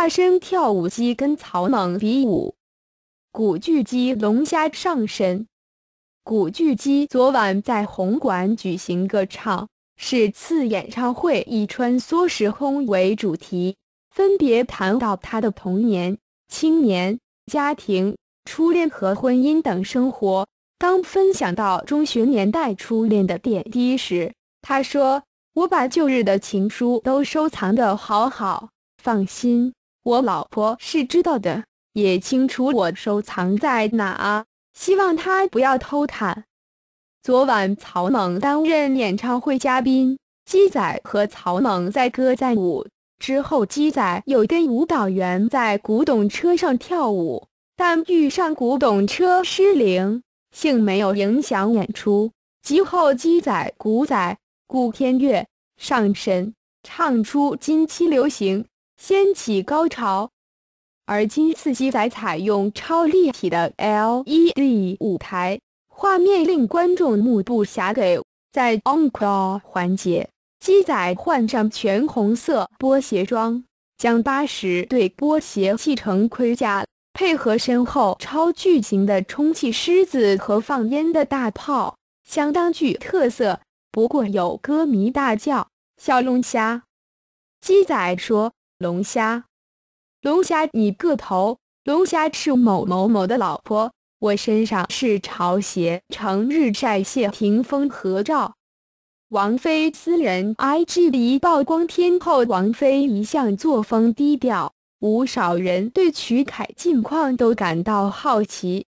化身跳舞机跟草蜢比武，古巨基龙虾上身。古巨基昨晚在红馆举行个唱，是次演唱会以穿梭时空为主题，分别谈到他的童年、青年、家庭、初恋和婚姻等生活。当分享到中学年代初恋的点滴时，他说：“我把旧日的情书都收藏得好好，放心。”我老婆是知道的，也清楚我收藏在哪啊！希望她不要偷看。昨晚曹猛担任演唱会嘉宾，鸡仔和曹猛载歌载舞。之后，鸡仔又跟舞蹈员在古董车上跳舞，但遇上古董车失灵，幸没有影响演出。及后，鸡仔、古仔、古天乐、上神唱出今期流行。掀起高潮，而今次鸡仔采用超立体的 LED 舞台画面，令观众目不暇给。在 encore 环节，鸡仔换上全红色波鞋装，将八十对波鞋砌成盔甲，配合身后超巨型的充气狮子和放烟的大炮，相当具特色。不过有歌迷大叫“小龙虾”，鸡仔说。龙虾，龙虾，你个头！龙虾是某某某的老婆。我身上是潮鞋，成日晒谢霆锋合照。王菲私人 IG 曝光，天后王菲一向作风低调，不少人对曲凯近况都感到好奇。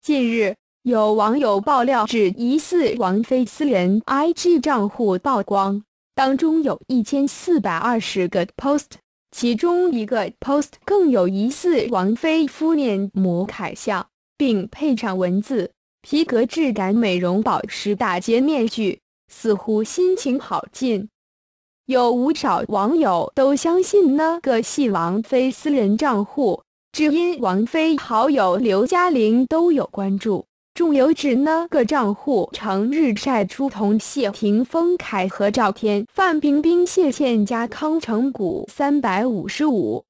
近日，有网友爆料指，疑似王菲私人 IG 账户曝光，当中有一千四百二十个 post。其中一个 post 更有疑似王菲敷面膜、凯笑，并配上文字“皮革质感美容保湿大街面具”，似乎心情好劲。有不少网友都相信那个系王菲私人账户，只因王菲好友刘嘉玲都有关注。重由智那个账户成日晒出同谢霆锋、凯和照片。范冰冰、谢倩加康成谷、三百五十五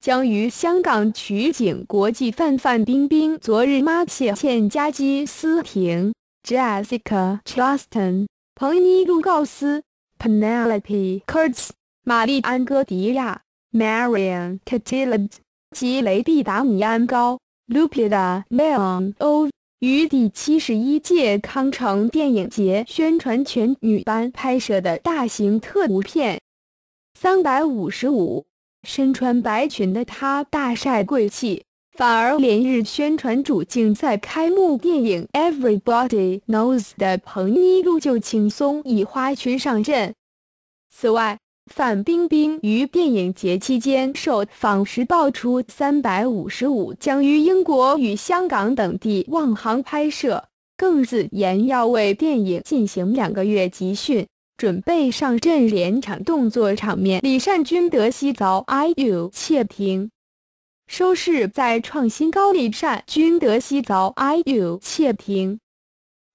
将于香港取景。国际范范冰冰昨日妈谢倩佳基斯婷 Jessica c h a s t i n 彭尼露·告斯 （Penelope k u r t z 玛丽安·戈迪亚 （Marion c a t a l d 及雷蒂达·米安高 （Lupita Mne）o。于第七十一届康城电影节宣传全女班拍摄的大型特务片《三百五十五》，身穿白裙的她大晒贵气，反而连日宣传主竞赛开幕电影《Everybody Knows》的彭妮露就轻松以花裙上阵。此外，范冰冰于电影节期间受访时爆出，三百五十五将于英国与香港等地望航拍摄，更自言要为电影进行两个月集训，准备上阵连场动作场面。李善均德西遭 IU 窃听，收视再创新高。李善均德西遭 IU 窃听。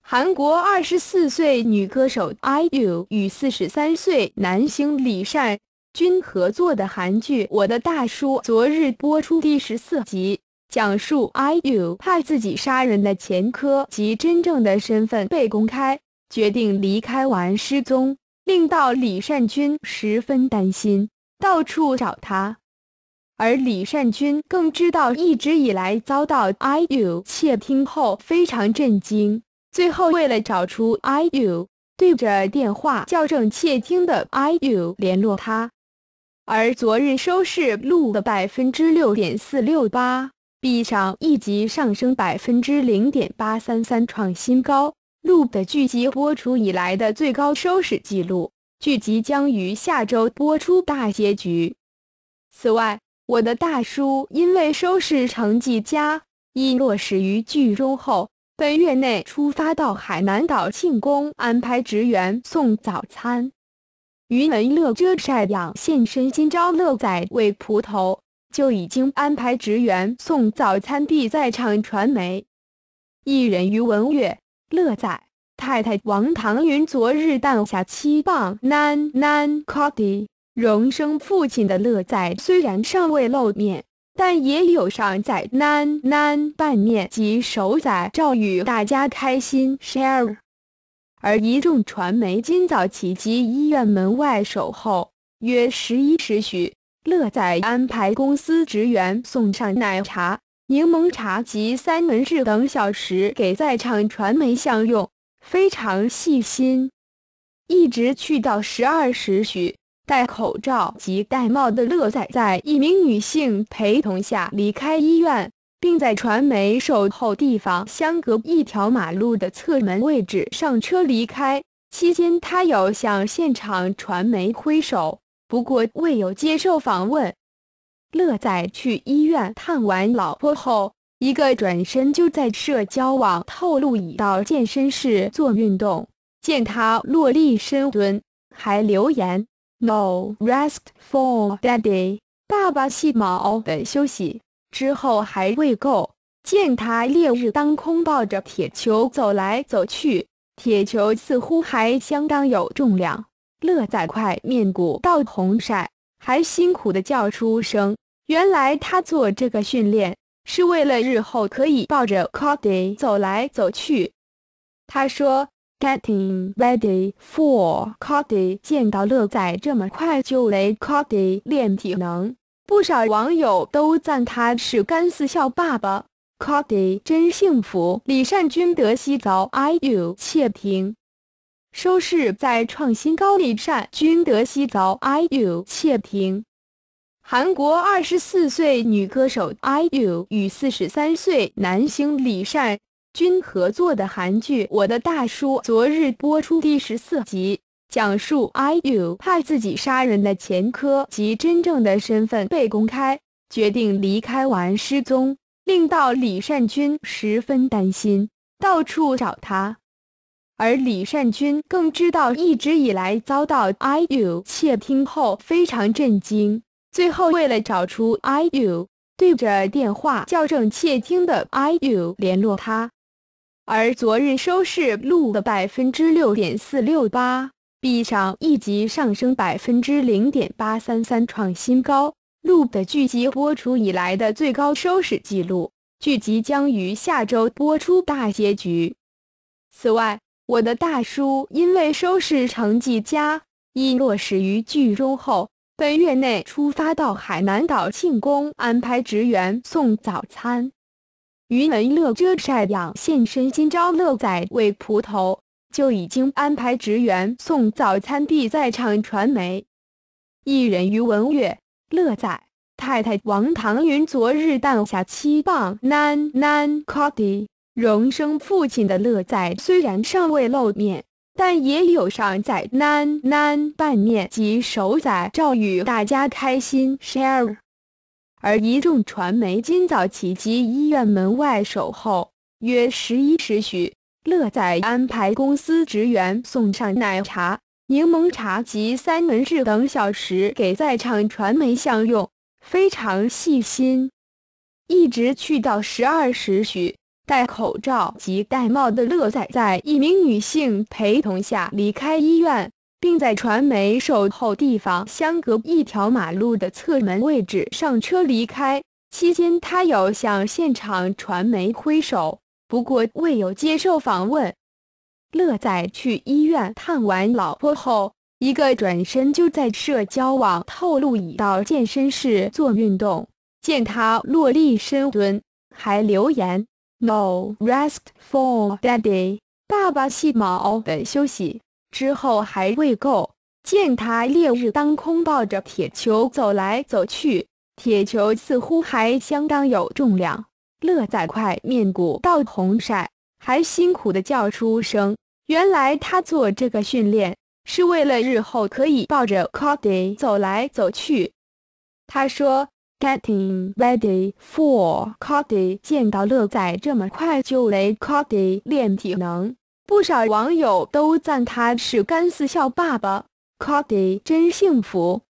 韩国二十四岁女歌手 IU 与四十三岁男星李善均合作的韩剧《我的大叔》昨日播出第十四集，讲述 IU 怕自己杀人的前科及真正的身份被公开，决定离开玩失踪，令到李善均十分担心，到处找他。而李善均更知道一直以来遭到 IU 窃听后，非常震惊。最后，为了找出 IU，对着电话校正窃听的 IU 联络他。而昨日收视录的百分之六点四六八，比上一集上升百分之零点八三三，创新高，录的剧集播出以来的最高收视纪录。剧集将于下周播出大结局。此外，我的大叔因为收视成绩佳，因落实于剧中后。本月内出发到海南岛庆功，安排职员送早餐。余文乐遮晒养现身，今朝乐仔喂葡萄，就已经安排职员送早餐。必在场传媒，艺人余文乐、乐仔太太王棠云昨日诞下七磅 Nan c o d y 荣生父亲的乐仔虽然尚未露面。但也有上载喃喃拌面及手仔照与大家开心 share，而一众传媒今早起及医院门外守候，约十一时许，乐仔安排公司职员送上奶茶、柠檬茶及三文治等小食给在场传媒享用，非常细心，一直去到十二时许。戴口罩及戴帽的乐仔在一名女性陪同下离开医院，并在传媒守候地方相隔一条马路的侧门位置上车离开。期间，他有向现场传媒挥手，不过未有接受访问。乐仔去医院探完老婆后，一个转身就在社交网透露已到健身室做运动。见他落力深蹲，还留言。No rest for Daddy。爸爸细毛的休息之后还未够，见他烈日当空抱着铁球走来走去，铁球似乎还相当有重量。乐仔块面鼓到红晒，还辛苦的叫出声。原来他做这个训练是为了日后可以抱着 Cody 走来走去。他说。Getting ready for Cody，见到乐仔这么快就来 Cody 练体能，不少网友都赞他是“干四笑爸爸”。Cody 真幸福！李善均、德洗早 IU 窃听，收视再创新高。李善均、德洗早 IU 窃听，韩国二十四岁女歌手 IU 与四十三岁男星李善。军合作的韩剧《我的大叔》昨日播出第十四集，讲述 IU 怕自己杀人的前科及真正的身份被公开，决定离开玩失踪，令到李善君十分担心，到处找他。而李善君更知道一直以来遭到 IU 窃听后，非常震惊。最后为了找出 IU，对着电话校正窃听的 IU 联络他。而昨日收视录的百分之六点四六八，比上一集上升百分之零点八三三，创新高，录的剧集播出以来的最高收视纪录。剧集将于下周播出大结局。此外，我的大叔因为收视成绩佳，一落实于剧中后，本月内出发到海南岛庆功，安排职员送早餐。余文乐遮晒养现身，今朝乐仔喂葡萄，就已经安排职员送早餐。必在场传媒艺人余文乐，乐仔太太王棠云昨日诞下七磅男男，Cody 荣升父亲的乐仔虽然尚未露面，但也有上载男男拌面及首仔赵宇大家开心 share。而一众传媒今早起及医院门外守候，约十一时许，乐仔安排公司职员送上奶茶、柠檬茶及三文治等小食给在场传媒享用，非常细心。一直去到十二时许，戴口罩及戴帽的乐仔在一名女性陪同下离开医院。并在传媒售后地方相隔一条马路的侧门位置上车离开，期间他有向现场传媒挥手，不过未有接受访问。乐仔去医院探完老婆后，一个转身就在社交网透露已到健身室做运动，见他落力深蹲，还留言 “No rest for daddy，爸爸细毛的休息。”之后还未够，见他烈日当空抱着铁球走来走去，铁球似乎还相当有重量。乐仔块面鼓到红晒，还辛苦的叫出声。原来他做这个训练是为了日后可以抱着 Cody 走来走去。他说：“Getting ready for Cody。”见到乐仔这么快就来 Cody 练体能。不少网友都赞他是“干死笑爸爸 ”，Cody 真幸福。